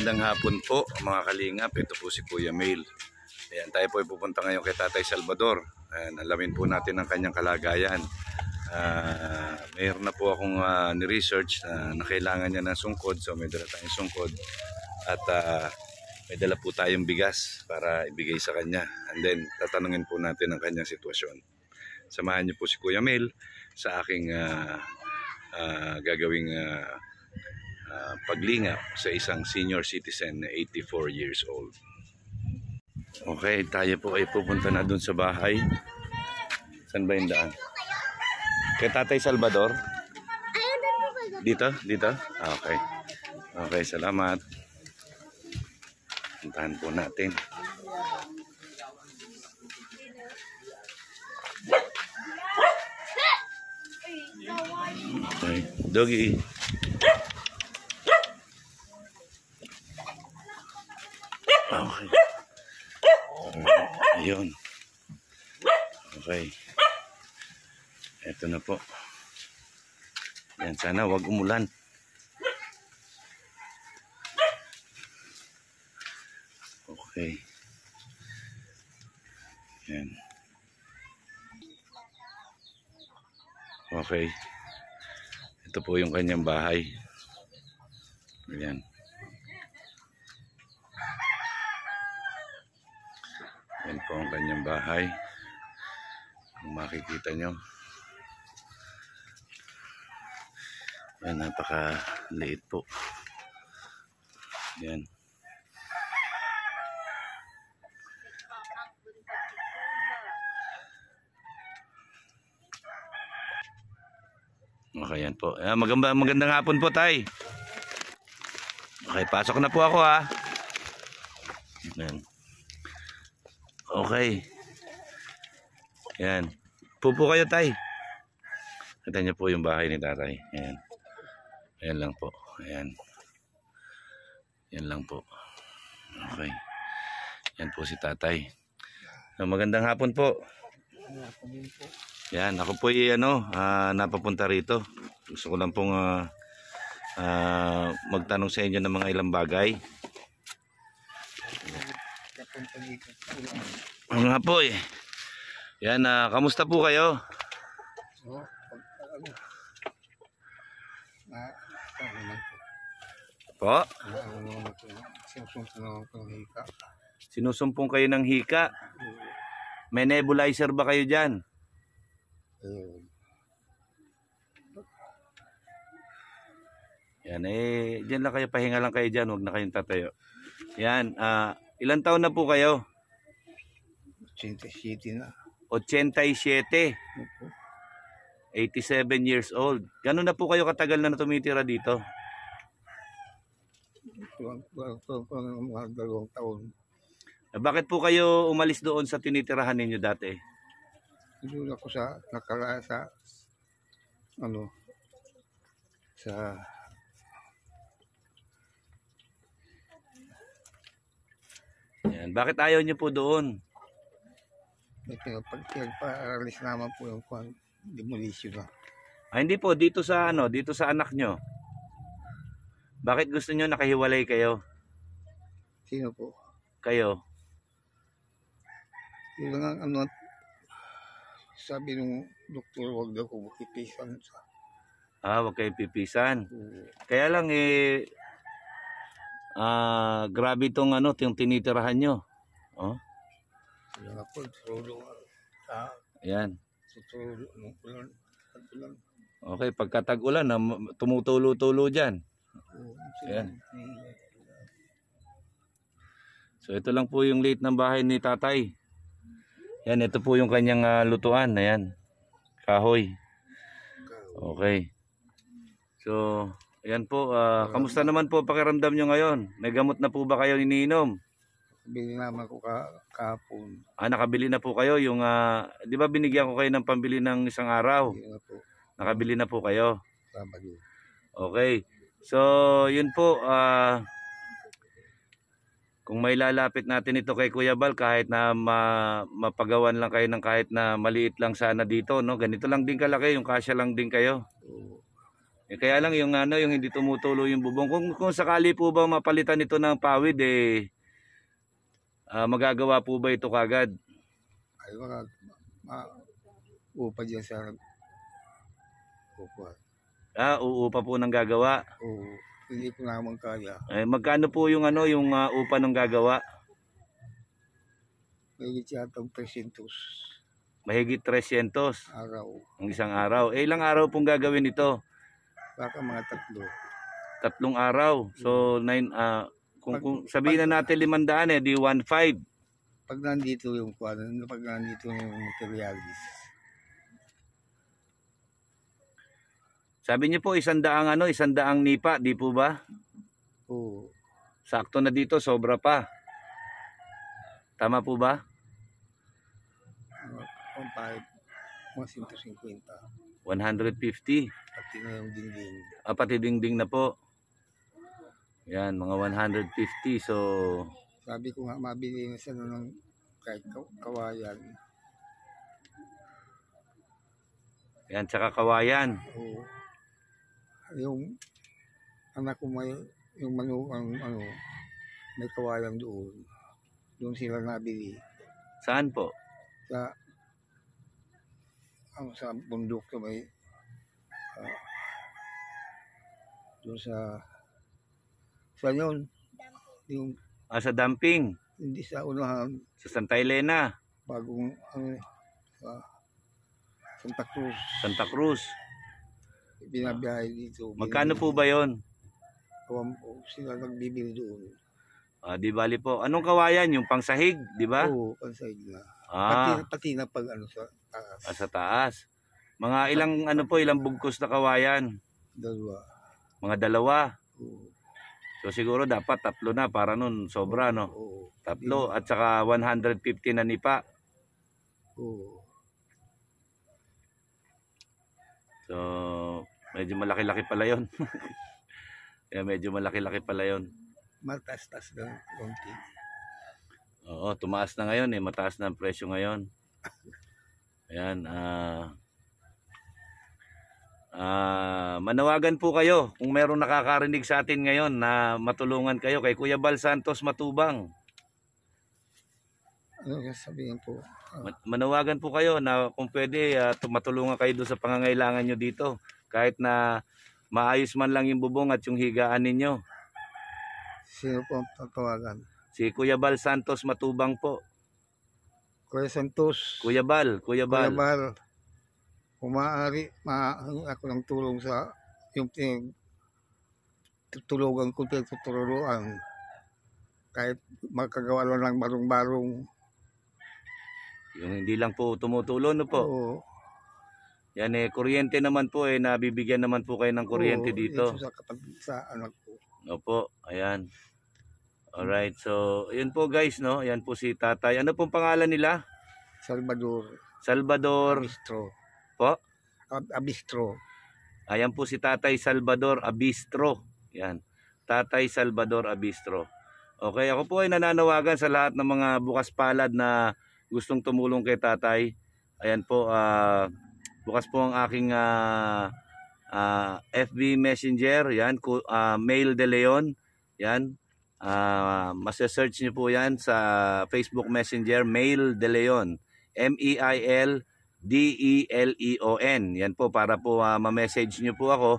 Magandang hapon po mga kalingap. Ito po si Kuya Mail. Ayan, tayo po ay pupunta ngayon kay Tatay Salvador. Ayan, alamin po natin ang kanyang kalagayan. Uh, mayroon na po akong uh, ni-research uh, na kailangan niya ng sungkod. So may dala tayong sungkod. At uh, may dala po tayong bigas para ibigay sa kanya. And then tatanungin po natin ang kanyang sitwasyon. Samahan niyo po si Kuya Mail sa aking uh, uh, gagawing uh, Ah, paglingap sa isang senior citizen na 84 years old. Okay, tayo po ay pupunta na dun sa bahay. Saan ba yung daan? Kay Tatay Salvador? Dito? Dito? Ah, okay. Okay, salamat. Puntahan po natin. Okay. Doggy. Oh, okay. Ayun. Okay. Ito na po. Yan, sana wag umulan. Okay. Yan. Okay. Ito po yung kanyang bahay. Ayan. Yan po ang kanyang bahay. Kung makikita nyo. Yan, napaka liit po. Yan. Okay, yan po. Ah, maganda, magandang hapon po, tay. Okay, pasok na po ako, ha. Yan. Okay. Yan. Pupo kayo, tay. Kita niyo po yung bahay ni tatay. Ayan. Ayan lang po. Ayan. Ayan lang po. Okay. Yan po si tatay. So, magandang hapon po. Yan. Ako po yung ano, uh, napapunta rito. Gusto ko lang pong uh, uh, magtanong sa inyo ng mga ilang bagay. Napunta mga po eh. Yan, uh, kamusta po kayo? Oh, po? Sinusumpong kayo ng hika? May nebulizer ba kayo dyan? Yan eh, dyan lang kayo, pahinga lang kayo dyan, huwag na kayong tatayo. Yan, uh, ilan taon na po kayo? 87 na. 87. 87 years old. Gano'n na po kayo katagal na tumitira dito? Mga dalawang taon. Bakit po kayo umalis doon sa tinitirahan ninyo dati? Doon ako sa nakala sa ano sa Yan. Bakit ayaw niyo po doon? ito pinagpaalis naman po yung kwan, demolition na. Ah, hindi po, dito sa ano, dito sa anak nyo. Bakit gusto nyo nakahiwalay kayo? Sino po? Kayo. Yun lang ang ano, sabi ng doktor, wag daw ko pipisan sa Ah, wag kayo pipisan. Mm. Kaya lang eh ah grabe tong ano, yung tinitirahan nyo. Oh. Wala ako, turulo. Ah, Ayan. tutulo. Nung ulan, at ulan. Okay, pagkatag-ulan, tumutulo-tulo dyan. Oo, So ito lang po yung late ng bahay ni tatay. Yan, ito po yung kanyang ah, lutuan. Ayan. Kahoy. Okay. So, ayan po. ah, kamusta naman po pakiramdam nyo ngayon? May gamot na po ba kayo iniinom? bili naman ko ka, kahapon. Ah, nakabili na po kayo yung, ah, di ba binigyan ko kayo ng pambili ng isang araw? Hindi na po. Nakabili na po kayo. Tama yun. Okay. So, yun po. ah, kung may lalapit natin ito kay Kuya Bal, kahit na ma, mapagawan lang kayo ng kahit na maliit lang sana dito, no? Ganito lang din kalaki, yung kasya lang din kayo. Eh, kaya lang yung ano, yung hindi tumutulo yung bubong. Kung, kung sakali po ba mapalitan ito ng pawid, eh, Uh, magagawa po ba ito kagad? Ay, wala. Ma, upa dyan sa upa. Ah, uupa po ng gagawa? Oo. Hindi po naman kaya. Eh, magkano po yung ano, yung uh, upa ng gagawa? Mahigit yata 300. Mahigit 300? Araw. Ang isang araw. Eh, ilang araw pong gagawin ito? Baka mga tatlo. Tatlong araw. So, mm. nine, uh, kung, pag, kung sabihin na natin limandaan eh, di 1.5. Pag nandito yung kwan, ano, pag nandito yung materialis. Sabi niyo po, isandaang ano, isandaang nipa, di po ba? Oo. Sakto na dito, sobra pa. Tama po ba? Ano, kung 5, 150. 150. Pati na yung dingding. Ah, pati dingding na po. Yan, mga 150. So, sabi ko nga, mabili na sa ng kahit kawayan. Yan, tsaka kawayan. Oo. Yung anak ko may, yung manu, ang, ano, may kawayan doon. Doon sila nabili. Saan po? Sa, ano, sa bundok ko may, uh, doon sa sa yun? Yung, ah, sa dumping? Hindi sa unahan. Sa Santa Elena? Bagong, ano eh, Santa Cruz. Santa Cruz. Binabiyahe dito. Magkano po ba yon? Kawan po, sila nagbibili doon. Ah, di bali po. Anong kawayan? Yung pangsahig, di ba? Oo, pangsahig na. Ah. Pati, pati na pag ano sa taas. Ah, sa taas. Mga ilang ano po, ilang bugkos na kawayan? Dalawa. Mga dalawa? Oo. So siguro dapat tatlo na para nun sobra no. Tatlo at saka 150 na nipa. Oo. So medyo malaki-laki pala 'yon. Kaya medyo malaki-laki pala 'yon. Matastas daw konti. Oo, tumaas na ngayon eh, mataas na ang presyo ngayon. Ayan, ah uh, Uh, manawagan po kayo kung merong nakakarinig sa atin ngayon na matulungan kayo kay Kuya Bal Santos Matubang. Ano sabihin po? Uh, manawagan po kayo na kung pwede uh, matulungan kayo doon sa pangangailangan nyo dito. Kahit na maayos man lang yung bubong at yung higaan ninyo. Sino po ang tatawagan? Si Kuya Bal Santos Matubang po. Kuya Santos. Kuya Bal. Kuya Bal. Kuya Bal kung maaari, maahangi ako ng tulong sa yung tutulugan ko, pinagtuturuan. Kahit magkagawa lang ng barong-barong. Yung hindi lang po tumutulong no po? Oo. Yan eh, kuryente naman po eh, nabibigyan naman po kayo ng kuryente Oo, dito. Ito sa kapatid sa anak ko. Opo, ayan. Alright, so, yun po guys, no? Yan po si tatay. Ano pong pangalan nila? Salvador. Salvador. Mistro po? Abistro. Ayan po si Tatay Salvador Abistro. Yan. Tatay Salvador Abistro. Okay, ako po ay nananawagan sa lahat ng mga bukas palad na gustong tumulong kay Tatay. Ayan po, uh, bukas po ang aking uh, ah, uh, ah, FB Messenger, yan, uh, Mail de Leon, yan. Uh, masesearch niyo po yan sa Facebook Messenger, Mail de Leon. M-E-I-L D-E-L-E-O-N. Yan po para po uh, ma-message nyo po ako.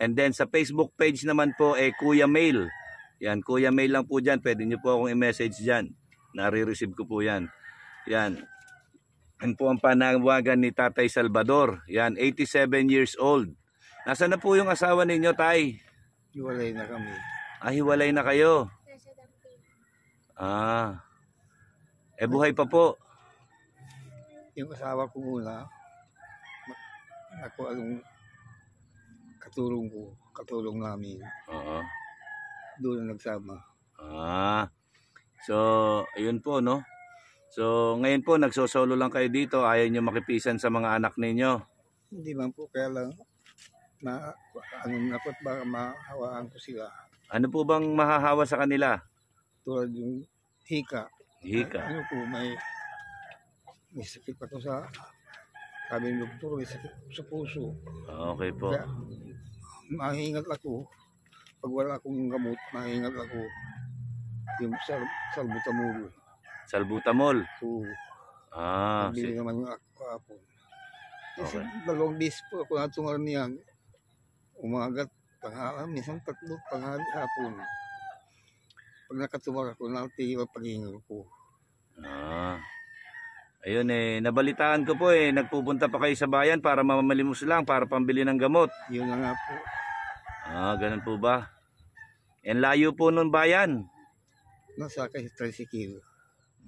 And then sa Facebook page naman po eh Kuya Mail. Yan, Kuya Mail lang po dyan. Pwede nyo po akong i-message dyan. Nare-receive ko po yan. Yan. Yan po ang panawagan ni Tatay Salvador. Yan, 87 years old. Nasaan na po yung asawa ninyo, Tay? Hiwalay na kami. Ah, hiwalay na kayo? Ah. Eh, buhay pa po yung asawa ko muna, ako ang katulong ko, katulong namin. Oo. Doon na nagsama. Ah. So, ayun po, no? So, ngayon po, nagsosolo lang kayo dito. Ayaw nyo makipisan sa mga anak ninyo. Hindi man po, kaya lang, ma, ano na po, baka mahawaan ko sila. Ano po bang mahahawa sa kanila? Tulad yung hika. Hika. Ano po, may may sakit pa to sa sabi doktor, may sakit sa puso. Okay po. Kaya, mahingat ako. Pag wala akong gamot, mahingat ako. Yung sal salbutamol. Salbutamol? Oo. Ah, Nabili si... naman ako kahapon. Kasi okay. dalawang days po ako natungar niyan. Umagat, panghalan, minsan tatlo, panghali, hapon. Pag nakatuwar ako, natigil ang paghingal ko. Ah. Ayun eh, nabalitaan ko po eh, nagpupunta pa kayo sa bayan para mamalimos lang, para pambili ng gamot. Yun nga po. Ah, ganun po ba? And layo po nun bayan. Nasa 30 tricycle.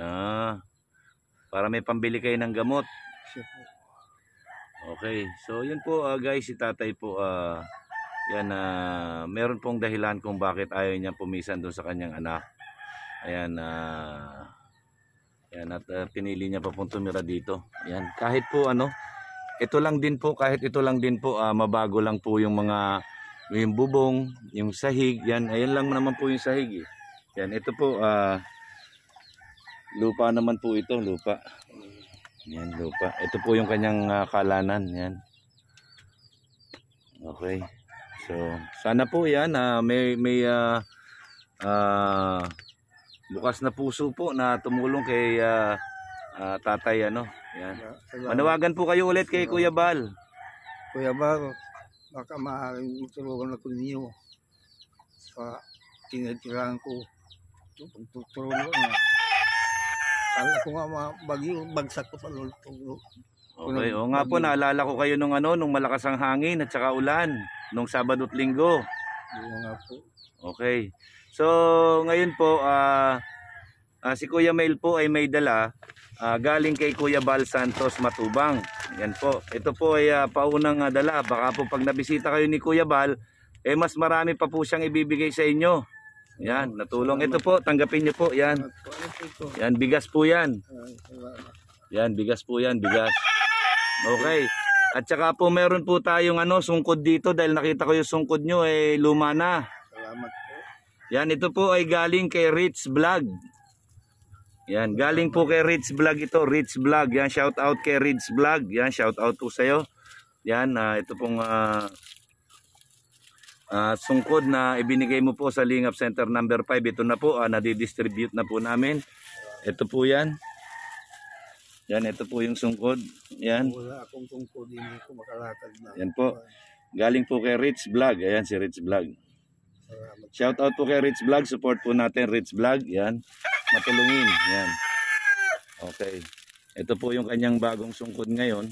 Ah, para may pambili kayo ng gamot. Siya Okay, so yun po uh, guys, si tatay po, uh, yan, uh, meron pong dahilan kung bakit ayaw niya pumisan doon sa kanyang anak. Ayan, ah... Uh, yan, at uh, pinili niya pa pong tumira dito. Yan, kahit po ano, ito lang din po, kahit ito lang din po, uh, mabago lang po yung mga, yung bubong, yung sahig, yan, ayan lang naman po yung sahig eh. Yan, ito po, uh, lupa naman po ito, lupa. Yan, lupa. Ito po yung kanyang uh, kalanan, yan. Okay. So, sana po yan, uh, may, may, uh, uh, bukas na puso po na tumulong kay uh, uh, tatay ano. Yan. Manawagan po kayo ulit kay Kuya Bal. Kuya Bal, baka maaaring tulungan ako ninyo sa tinitirahan ko. Pagtutulungan na. alam ko nga bagyo, bagsak ko sa lulutog. Okay, o nga po, naalala ko kayo nung ano, nung malakas ang hangin at saka ulan, nung Sabado at Linggo. Yun nga po. Okay. So, ngayon po, ah, ah, si Kuya Mail po ay may dala ah, galing kay Kuya Bal Santos Matubang. Yan po. Ito po ay ah, paunang ah, dala. Baka po pag nabisita kayo ni Kuya Bal, eh mas marami pa po siyang ibibigay sa inyo. Yan, natulong. Ito po, tanggapin niyo po. Yan. Ano yan, bigas po yan. Ah, yan, bigas po yan, bigas. Okay. At saka po meron po tayong ano, sungkod dito dahil nakita ko yung sungkod nyo eh luma na. Salamat po. Yan, ito po ay galing kay Rich Vlog. Yan, galing po kay Rich Vlog ito, Rich Vlog. Yan, shout out kay Rich Vlog. Yan, shout out po sa'yo. Yan, uh, ito pong uh, uh, sungkod na ibinigay mo po sa Lingap Center number 5. Ito na po, uh, nadidistribute na po namin. Ito po yan. Yan, ito po yung sungkod. Yan. Wala akong sungkod, hindi ko makalatag na. Yan po. Galing po kay Rich Vlog. Ayan si Rich Vlog. Shout out po kay Rich Vlog. Support po natin Rich Vlog. Yan. Matulungin. Yan. Okay. Ito po yung kanyang bagong sungkod ngayon.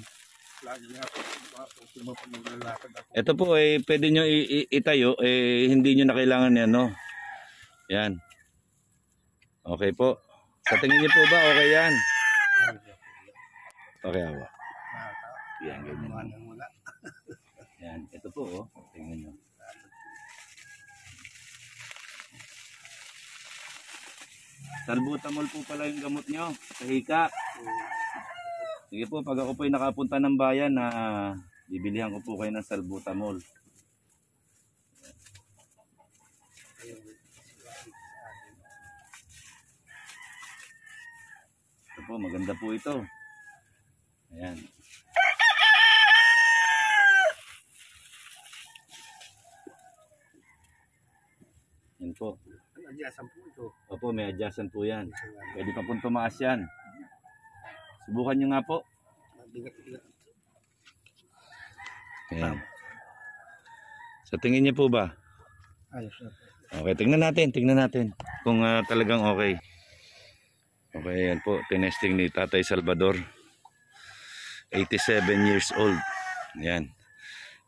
Ito po eh pwede niyo itayo eh hindi niyo na kailangan yan no. Yan. Okay po. Sa tingin niyo po ba okay yan? Parehawa. Yan, ganyan. Wala. Yan, ito po, oh. Tingnan nyo. Salbutamol po pala yung gamot nyo sa hika. Sige po, pag ako po ay nakapunta ng bayan na uh, bibilihan ko po kayo ng salbutamol. Ito po, maganda po ito. Ayan. Yan po. Adjacent po ito. Opo, may adjacent po yan. Pwede pa pong tumaas yan. Subukan nyo nga po. Ayan. Sa tingin niyo po ba? Okay, tingnan natin, tingnan natin kung uh, talagang okay. Okay, yan po, tinesting ni Tatay Salvador. 87 years old. Ayan.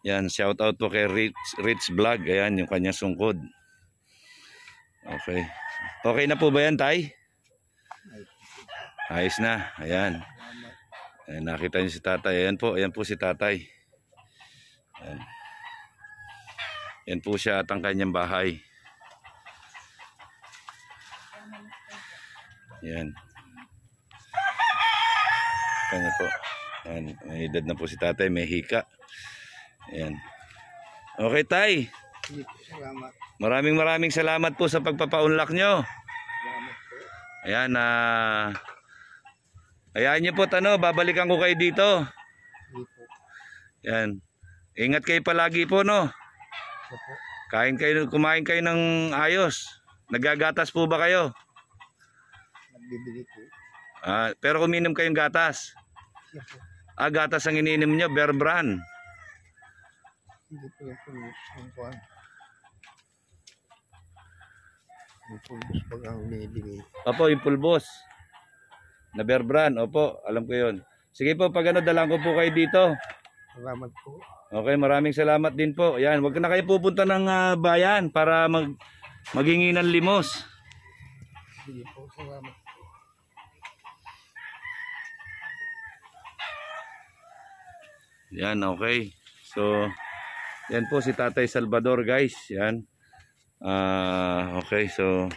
Yan, shout out po kay Rich, Rich Vlog. Ayan, yung kanyang sungkod. Okay. Okay na po ba yan, Tay? Ayos na. Ayan. Ayan, nakita niyo si tatay. Ayan po. Ayan po si tatay. Ayan. Ayan po siya at ang kanyang bahay. Ayan. Kanya po. Ayan, may edad na po si tatay, may hika. Ayan. Okay, tay. Salamat. Maraming maraming salamat po sa pagpapaunlak nyo. Salamat po. Ayan, na... Uh, ayan nyo po, tano, babalikan ko kayo dito. Ayan. Ingat kayo palagi po, no? Kain kayo, kumain kayo ng ayos. Nagagatas po ba kayo? Nagbibili po. Ah, pero uminom kayong gatas. Yes, Ah, gatas ang iniinom niya, Bear Brand. po yung pulbos ng kuhan. Yung pulbos pag ang nilibigay. Opo, yung pulbos. Na Bear Brand, opo, alam ko yon. Sige po, pag ano, dalang ko po kayo dito. Salamat po. Okay, maraming salamat din po. Yan, wag na kayo pupunta ng uh, bayan para mag magingi ng limos. Sige po, salamat. Yan, okay. So, yan po si Tatay Salvador guys. Yan. Uh, okay, so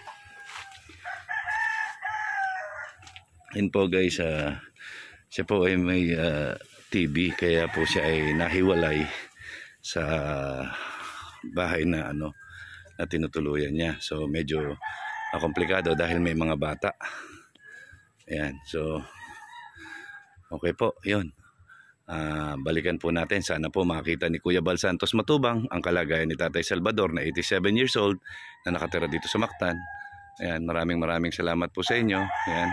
yan po guys. Uh, siya po ay may uh, ah, TB kaya po siya ay nahiwalay sa bahay na ano na tinutuluyan niya. So medyo uh, komplikado dahil may mga bata. Ayan, so okay po, yun. Uh, balikan po natin. Sana po makita ni Kuya Bal Santos Matubang ang kalagayan ni Tatay Salvador na 87 years old na nakatira dito sa Mactan. Ayan, maraming maraming salamat po sa inyo. Ayan.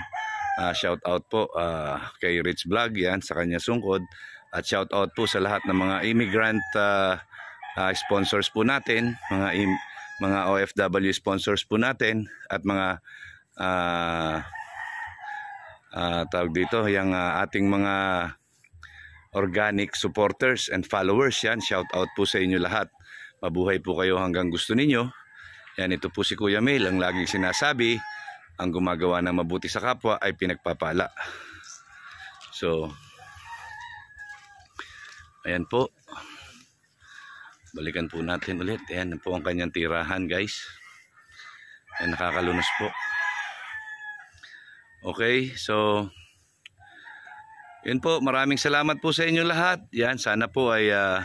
Uh, shout out po uh, kay Rich Vlog yan sa kanya sungkod at shout out po sa lahat ng mga immigrant uh, uh, sponsors po natin, mga im- mga OFW sponsors po natin at mga uh, uh, tawag dito yung uh, ating mga organic supporters and followers yan. Shout out po sa inyo lahat. Mabuhay po kayo hanggang gusto ninyo. Yan ito po si Kuya Mail ang laging sinasabi, ang gumagawa ng mabuti sa kapwa ay pinagpapala. So, ayan po. Balikan po natin ulit. Ayan po ang kanyang tirahan guys. Ayan nakakalunos po. Okay, so yun po, maraming salamat po sa inyo lahat. Yan, sana po ay uh,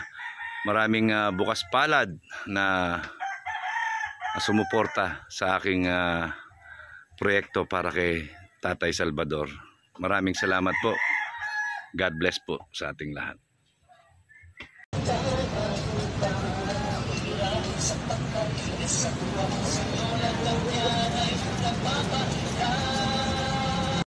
maraming uh, bukas palad na sumuporta sa aking uh, proyekto para kay Tatay Salvador. Maraming salamat po. God bless po sa ating lahat.